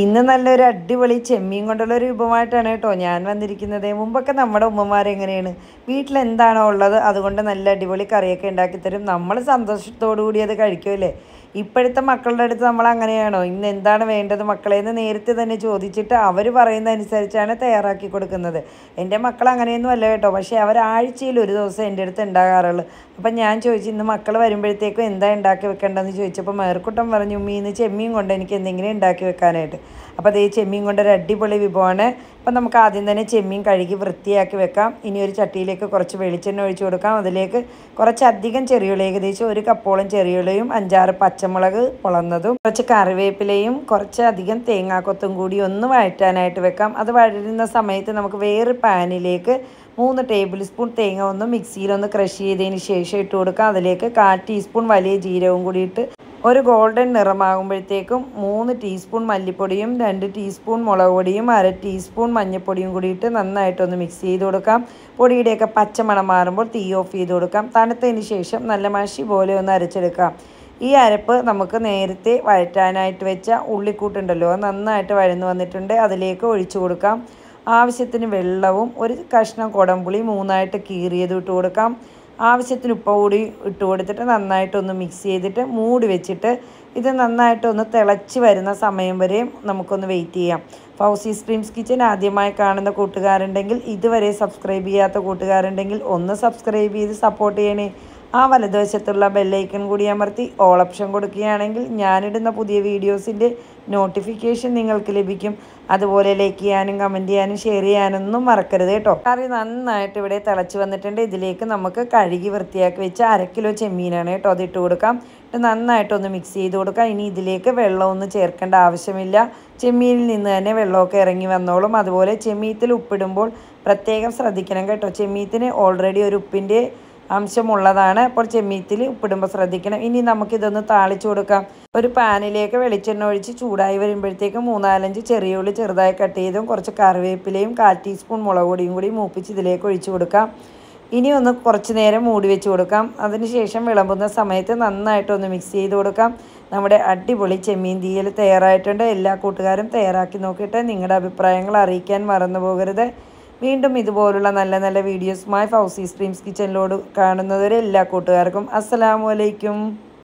ഇന്ന് നല്ലൊരു അടിപൊളി ചെമ്മീൻ കൊണ്ടുള്ളൊരു ഒരു വിഭവമായിട്ടാണ് കേട്ടോ ഞാൻ വന്നിരിക്കുന്നത് മുമ്പൊക്കെ നമ്മുടെ ഉമ്മമാർ എങ്ങനെയാണ് വീട്ടിൽ എന്താണോ ഉള്ളത് അതുകൊണ്ട് നല്ല അടിപൊളി കറിയൊക്കെ ഉണ്ടാക്കിത്തരും തരും നമ്മൾ സന്തോഷത്തോടു കൂടി അത് കഴിക്കുമല്ലേ ഇപ്പോഴത്തെ മക്കളുടെ അടുത്ത് നമ്മൾ അങ്ങനെയാണോ ഇന്ന് എന്താണ് വേണ്ടത് മക്കളെ എന്ന് നേരത്തെ തന്നെ ചോദിച്ചിട്ട് അവർ പറയുന്നതനുസരിച്ചാണ് തയ്യാറാക്കി കൊടുക്കുന്നത് എൻ്റെ മക്കൾ അങ്ങനെയൊന്നും അല്ല കേട്ടോ പക്ഷേ അവർ ആഴ്ചയിൽ ഒരു ദിവസം എൻ്റെ അടുത്ത് ഉണ്ടാകാറുള്ളൂ അപ്പം ഞാൻ ചോദിച്ചു ഇന്ന് മക്കൾ വരുമ്പോഴത്തേക്കും എന്താ ഉണ്ടാക്കി വെക്കേണ്ടതെന്ന് ചോദിച്ചപ്പോൾ മേർക്കുട്ടം പറഞ്ഞു ഉമ്മി ഇന്ന് ചെമ്മീൻ കൊണ്ട് എനിക്ക് എന്തെങ്കിലും ഉണ്ടാക്കി വെക്കാനായിട്ട് അപ്പോൾ അത് ഈ ചെമ്മീൻ കൊണ്ടൊരു അടിപൊളി വിഭവമാണ് അപ്പോൾ നമുക്ക് ആദ്യം തന്നെ ചെമ്മീൻ കഴുകി വൃത്തിയാക്കി വെക്കാം ഇനി ഒരു ചട്ടിയിലേക്ക് കുറച്ച് വെളിച്ചെണ്ണ ഒഴിച്ചു കൊടുക്കാം അതിലേക്ക് കുറച്ചധികം ചെറിയുള്ള ഏകദേശം ഒരു കപ്പോളം ചെറിയുള്ളയും അഞ്ചാറ് പച്ചമുളക് പൊളന്നതും കുറച്ച് കറിവേപ്പിലയും കുറച്ചധികം തേങ്ങാക്കൊത്തും കൂടി ഒന്ന് വഴറ്റാനായിട്ട് വെക്കാം അത് വഴരുന്ന സമയത്ത് നമുക്ക് വേറെ പാനിലേക്ക് മൂന്ന് ടേബിൾ സ്പൂൺ തേങ്ങ ഒന്ന് മിക്സിയിലൊന്ന് ക്രഷ് ചെയ്തതിന് ശേഷം ഇട്ട് കൊടുക്കാം അതിലേക്ക് കാൽ ടീസ്പൂൺ വലിയ ജീരകവും കൂടി ഇട്ട് ഒരു ഗോൾഡൻ നിറമാകുമ്പോഴത്തേക്കും മൂന്ന് ടീസ്പൂൺ മല്ലിപ്പൊടിയും രണ്ട് ടീസ്പൂൺ മുളക് പൊടിയും അര ടീസ്പൂൺ മഞ്ഞൾപ്പൊടിയും കൂടിയിട്ട് നന്നായിട്ടൊന്ന് മിക്സ് ചെയ്ത് കൊടുക്കാം പൊടിയുടെയൊക്കെ പച്ചമണം മാറുമ്പോൾ തീ ഓഫ് ചെയ്ത് കൊടുക്കാം തണുത്തതിന് ശേഷം നല്ല മഷി പോലെ ഒന്ന് അരച്ചെടുക്കാം ഈ അരപ്പ് നമുക്ക് നേരത്തെ വഴറ്റാനായിട്ട് വെച്ച ഉള്ളിക്കൂട്ടുണ്ടല്ലോ അത് നന്നായിട്ട് വഴന്ന് വന്നിട്ടുണ്ട് അതിലേക്ക് ഒഴിച്ചു കൊടുക്കാം ആവശ്യത്തിന് വെള്ളവും ഒരു കഷ്ണം കുടംപുളി മൂന്നായിട്ട് കീറിയത് ഇട്ട് കൊടുക്കാം ആവശ്യത്തിന് ഉപ്പ് കൂടി ഇട്ട് കൊടുത്തിട്ട് നന്നായിട്ടൊന്ന് മിക്സ് ചെയ്തിട്ട് മൂടി വെച്ചിട്ട് ഇത് നന്നായിട്ടൊന്ന് തിളച്ച് വരുന്ന സമയം വരെയും നമുക്കൊന്ന് വെയിറ്റ് ചെയ്യാം ഫൗസി സ്ട്രീംസ് കിച്ചൻ ആദ്യമായി കാണുന്ന കൂട്ടുകാരുണ്ടെങ്കിൽ ഇതുവരെ സബ്സ്ക്രൈബ് ചെയ്യാത്ത കൂട്ടുകാരുണ്ടെങ്കിൽ ഒന്ന് സബ്സ്ക്രൈബ് ചെയ്ത് സപ്പോർട്ട് ചെയ്യണേ ആ വലതുവശത്തുള്ള ബെല്ലൈക്കൺ കൂടി അമർത്തി ഓൾ ഓപ്ഷൻ കൊടുക്കുകയാണെങ്കിൽ ഞാനിടുന്ന പുതിയ വീഡിയോസിൻ്റെ നോട്ടിഫിക്കേഷൻ നിങ്ങൾക്ക് ലഭിക്കും അതുപോലെ ലൈക്ക് ചെയ്യാനും കമൻറ്റ് ചെയ്യാനും ഷെയർ ചെയ്യാനൊന്നും മറക്കരുത് കേട്ടോ കറി നന്നായിട്ട് ഇവിടെ തിളച്ച് വന്നിട്ടുണ്ട് ഇതിലേക്ക് നമുക്ക് കഴുകി വൃത്തിയാക്കി വെച്ച അര കിലോ ചെമ്മീനാണ് കേട്ടോ ഇട്ട് കൊടുക്കാം നന്നായിട്ടൊന്ന് മിക്സ് ചെയ്ത് കൊടുക്കാം ഇനി ഇതിലേക്ക് വെള്ളമൊന്നും ചേർക്കേണ്ട ആവശ്യമില്ല ചെമ്മീനിൽ നിന്ന് തന്നെ വെള്ളമൊക്കെ ഇറങ്ങി വന്നോളും അതുപോലെ ചെമ്മീത്തിൽ ഉപ്പിടുമ്പോൾ പ്രത്യേകം ശ്രദ്ധിക്കണം കേട്ടോ ചെമ്മീത്തിന് ഓൾറെഡി ഒരു ഉപ്പിൻ്റെ അംശമുള്ളതാണ് അപ്പോൾ ചെമ്മീത്തിൽ ഉപ്പിടുമ്പോൾ ശ്രദ്ധിക്കണം ഇനി നമുക്കിതൊന്ന് താളിച്ചു കൊടുക്കാം ഒരു പാനിലേക്ക് വെളിച്ചെണ്ണ ഒഴിച്ച് ചൂടായി വരുമ്പോഴത്തേക്ക് മൂന്നാലഞ്ച് ചെറിയ ഉള്ളി ചെറുതായി കട്ട് ചെയ്തും കുറച്ച് കറിവേപ്പിലയും കാൽ ടീസ്പൂൺ മുളക് പൊടിയും കൂടി മൂപ്പിച്ച് ഇതിലേക്ക് ഒഴിച്ചു കൊടുക്കാം ഇനി ഒന്ന് കുറച്ച് നേരം മൂടി വെച്ച് കൊടുക്കാം അതിനുശേഷം വിളമ്പുന്ന സമയത്ത് നന്നായിട്ടൊന്ന് മിക്സ് ചെയ്ത് കൊടുക്കാം നമ്മുടെ അടിപൊളി ചെമ്മീൻ തീയൽ തയ്യാറായിട്ടുണ്ട് എല്ലാ കൂട്ടുകാരും തയ്യാറാക്കി നോക്കിയിട്ട് നിങ്ങളുടെ അഭിപ്രായങ്ങൾ അറിയിക്കാൻ മറന്നു പോകരുത് വീണ്ടും ഇതുപോലുള്ള നല്ല നല്ല വീഡിയോസുമായി ഫൗസി സ്ട്രീംസ് കിച്ചനിലോട് കാണുന്നവരെ എല്ലാ കൂട്ടുകാർക്കും അസ്സലാമലൈക്കും